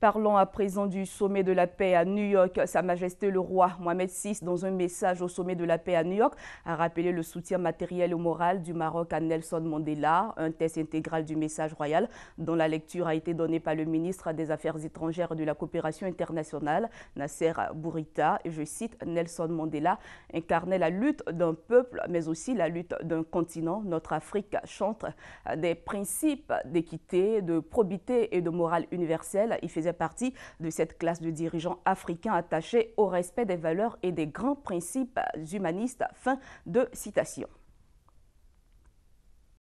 Parlons à présent du sommet de la paix à New York. Sa Majesté le roi Mohamed VI, dans un message au sommet de la paix à New York, a rappelé le soutien matériel et moral du Maroc à Nelson Mandela. Un test intégral du message royal dont la lecture a été donnée par le ministre des Affaires étrangères et de la coopération internationale, Nasser Bourita. Et je cite, Nelson Mandela incarnait la lutte d'un peuple, mais aussi la lutte d'un continent. Notre Afrique chante des principes d'équité, de probité et de morale universelle. Il partie de cette classe de dirigeants africains attachés au respect des valeurs et des grands principes humanistes. Fin de citation.